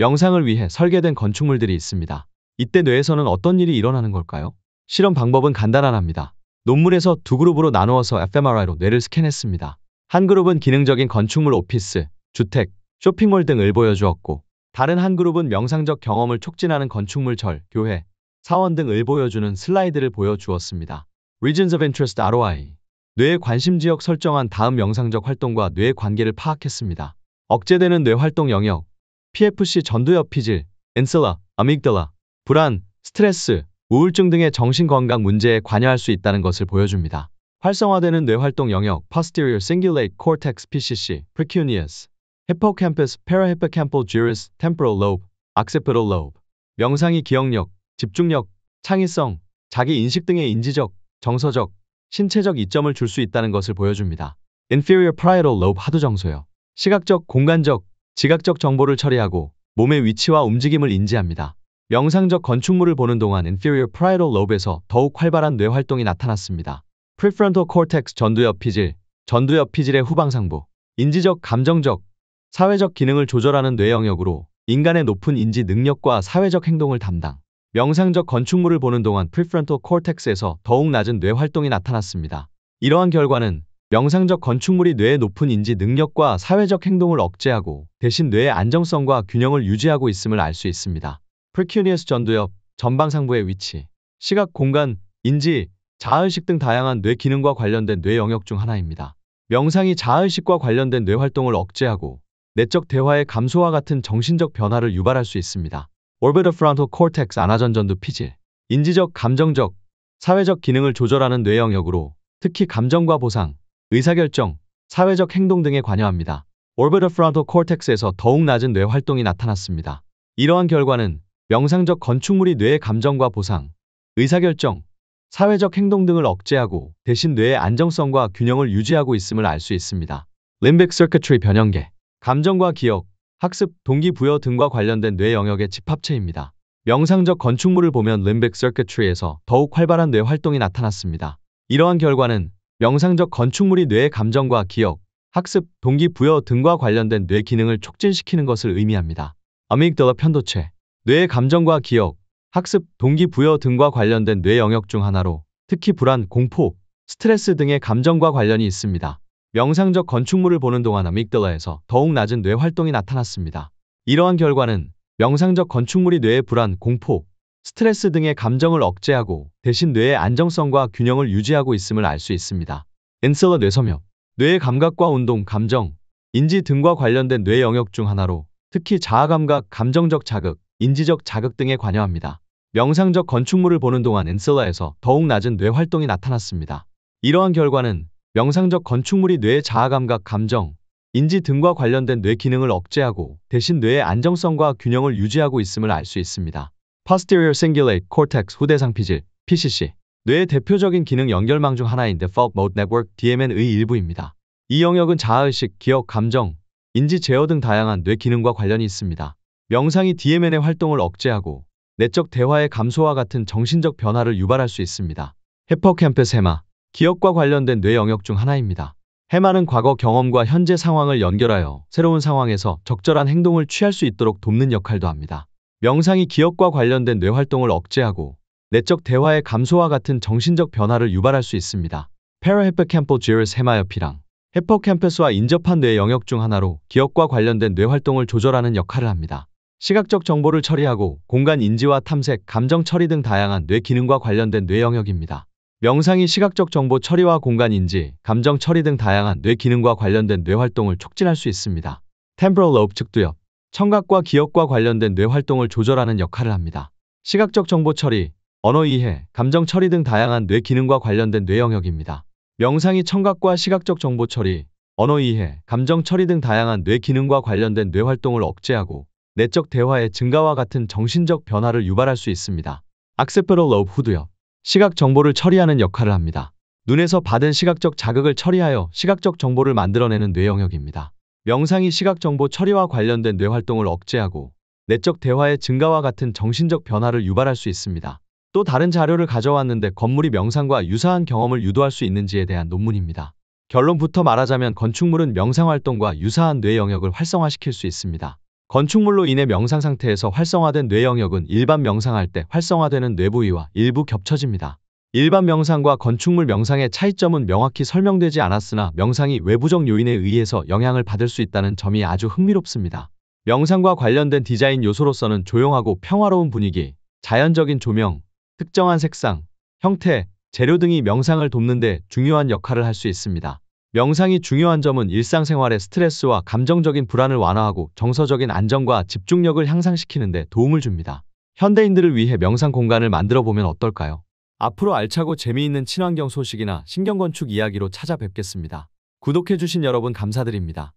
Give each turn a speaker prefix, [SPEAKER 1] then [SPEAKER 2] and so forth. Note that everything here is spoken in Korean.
[SPEAKER 1] 명상을 위해 설계된 건축물들이 있습니다. 이때 뇌에서는 어떤 일이 일어나는 걸까요? 실험 방법은 간단합니다. 논문에서 두 그룹으로 나누어서 fMRI로 뇌를 스캔했습니다. 한 그룹은 기능적인 건축물 오피스, 주택, 쇼핑몰 등을 보여주었고 다른 한 그룹은 명상적 경험을 촉진하는 건축물 절, 교회, 사원 등을 보여주는 슬라이드를 보여주었습니다. Regions of Interest ROI 뇌의 관심 지역 설정한 다음 명상적 활동과 뇌의 관계를 파악했습니다. 억제되는 뇌 활동 영역, PFC 전두엽 피질, 엔셀라, 아미그달라, 불안, 스트레스, 우울증 등의 정신건강 문제에 관여할 수 있다는 것을 보여줍니다. 활성화되는 뇌활동 영역 posterior cingulate cortex PCC, precuneus, hippocampus, parahippocampal gyrus, temporal lobe, occipital lobe. 명상이 기억력, 집중력, 창의성, 자기 인식 등의 인지적, 정서적, 신체적 이점을 줄 수 있다는 것을 보여줍니다. inferior parietal lobe 하두정소요. 시각적, 공간적, 지각적 정보를 처리하고 몸의 위치와 움직임을 인지합니다. 영상적 건축물을 보는 동안 inferior parietal lobe에서 더욱 활발한 뇌활동이 나타났습니다. prefrontal cortex 전두엽 피질, 전두엽 피질의 후방상부, 인지적, 감정적, 사회적 기능을 조절하는 뇌 영역으로 인간의 높은 인지 능력과 사회적 행동을 담당. 명상적 건축물을 보는 동안 프리프런토 코텍스에서 더욱 낮은 뇌 활동이 나타났습니다. 이러한 결과는 명상적 건축물이 뇌의 높은 인지 능력과 사회적 행동을 억제하고 대신 뇌의 안정성과 균형을 유지하고 있음을 알 수 있습니다. 프큐니에스 전두엽, 전방상부의 위치, 시각 공간, 인지, 자의식 등 다양한 뇌 기능과 관련된 뇌 영역 중 하나입니다. 명상이 자의식과 관련된 뇌 활동을 억제하고 내적 대화의 감소와 같은 정신적 변화를 유발할 수 있습니다. 올베르 프란토 코 콜텍스 안하전 전두 피질, 인지적, 감정적, 사회적 기능을 조절하는 뇌 영역으로 특히 감정과 보상, 의사결정, 사회적 행동 등에 관여합니다. 올베르프라토 콜텍스에서 더욱 낮은 뇌 활동이 나타났습니다. 이러한 결과는 명상적 건축물이 뇌의 감정과 보상, 의사결정, 사회적 행동 등을 억제하고 대신 뇌의 안정성과 균형을 유지하고 있음을 알 수 있습니다. 림백 서큐트리 변형계, 감정과 기억, 학습, 동기부여 등과 관련된 뇌 영역의 집합체입니다. 명상적 건축물을 보면 림백 서큐트리에서 더욱 활발한 뇌 활동이 나타났습니다. 이러한 결과는 명상적 건축물이 뇌의 감정과 기억, 학습, 동기부여 등과 관련된 뇌 기능을 촉진시키는 것을 의미합니다. 아미그달라 편도체, 뇌의 감정과 기억, 학습, 동기부여 등과 관련된 뇌 영역 중 하나로 특히 불안, 공포, 스트레스 등의 감정과 관련이 있습니다. 명상적 건축물을 보는 동안 아미그달라에서 더욱 낮은 뇌 활동이 나타났습니다. 이러한 결과는 명상적 건축물이 뇌의 불안, 공포, 스트레스 등의 감정을 억제하고 대신 뇌의 안정성과 균형을 유지하고 있음을 알 수 있습니다. 엔셀러 뇌섬명 뇌의 감각과 운동, 감정, 인지 등과 관련된 뇌 영역 중 하나로 특히 자아감각, 감정적 자극, 인지적 자극 등에 관여합니다. 명상적 건축물을 보는 동안 엔셀러에서 더욱 낮은 뇌 활동이 나타났습니다. 이러한 결과는 명상적 건축물이 뇌의 자아감각, 감정, 인지 등과 관련된 뇌 기능을 억제하고 대신 뇌의 안정성과 균형을 유지하고 있음을 알 수 있습니다. posterior cingulate cortex 후대상 피질 PCC 뇌의 대표적인 기능 연결망 중 하나인 d e f o u t Mode Network DMN의 일부입니다. 이 영역은 자아의식, 기억, 감정, 인지 제어 등 다양한 뇌 기능과 관련이 있습니다. 명상이 DMN의 활동을 억제하고 내적 대화의 감소와 같은 정신적 변화를 유발할 수 있습니다. 헤퍼캠프스 해마, 기억과 관련된 뇌 영역 중 하나입니다. 해마는 과거 경험과 현재 상황을 연결하여 새로운 상황에서 적절한 행동을 취할 수 있도록 돕는 역할도 합니다. 명상이 기억과 관련된 뇌활동을 억제하고 내적 대화의 감소와 같은 정신적 변화를 유발할 수 있습니다. 페라헤퍼캠포지얼스 해마엽피랑헤퍼캠퍼스와 인접한 뇌 영역 중 하나로 기억과 관련된 뇌활동을 조절하는 역할을 합니다. 시각적 정보를 처리하고 공간 인지와 탐색, 감정 처리 등 다양한 뇌 기능과 관련된 뇌 영역입니다. 명상이 시각적 정보 처리와 공간 인지, 감정 처리 등 다양한 뇌 기능과 관련된 뇌 활동을 촉진할 수 있습니다. 템브럴 로브 측두엽 청각과 기억과 관련된 뇌활동을 조절하는 역할을 합니다. 시각적 정보 처리, 언어 이해, 감정 처리 등 다양한 뇌 기능과 관련된 뇌 영역입니다. 명상이 청각과 시각적 정보 처리, 언어 이해, 감정 처리 등 다양한 뇌 기능과 관련된 뇌 활동을 억제하고 내적 대화의 증가와 같은 정신적 변화를 유발할 수 있습니다. 악세페럴 러브 후드요. 시각 정보를 처리하는 역할을 합니다. 눈에서 받은 시각적 자극을 처리하여 시각적 정보를 만들어내는 뇌 영역입니다. 명상이 시각정보 처리와 관련된 뇌활동을 억제하고 내적 대화의 증가와 같은 정신적 변화를 유발할 수 있습니다. 또 다른 자료를 가져왔는데 건물이 명상과 유사한 경험을 유도할 수 있는지에 대한 논문입니다. 결론부터 말하자면 건축물은 명상활동과 유사한 뇌 영역을 활성화시킬 수 있습니다. 건축물로 인해 명상 상태에서 활성화된 뇌 영역은 일반 명상할 때 활성화되는 뇌 부위와 일부 겹쳐집니다. 일반 명상과 건축물 명상의 차이점은 명확히 설명되지 않았으나 명상이 외부적 요인에 의해서 영향을 받을 수 있다는 점이 아주 흥미롭습니다. 명상과 관련된 디자인 요소로서는 조용하고 평화로운 분위기, 자연적인 조명, 특정한 색상, 형태, 재료 등이 명상을 돕는데 중요한 역할을 할 수 있습니다. 명상이 중요한 점은 일상생활의 스트레스와 감정적인 불안을 완화하고 정서적인 안정과 집중력을 향상시키는 데 도움을 줍니다. 현대인들을 위해 명상 공간을 만들어 보면 어떨까요? 앞으로 알차고 재미있는 친환경 소식이나 신경건축 이야기로 찾아뵙겠습니다. 구독해주신 여러분 감사드립니다.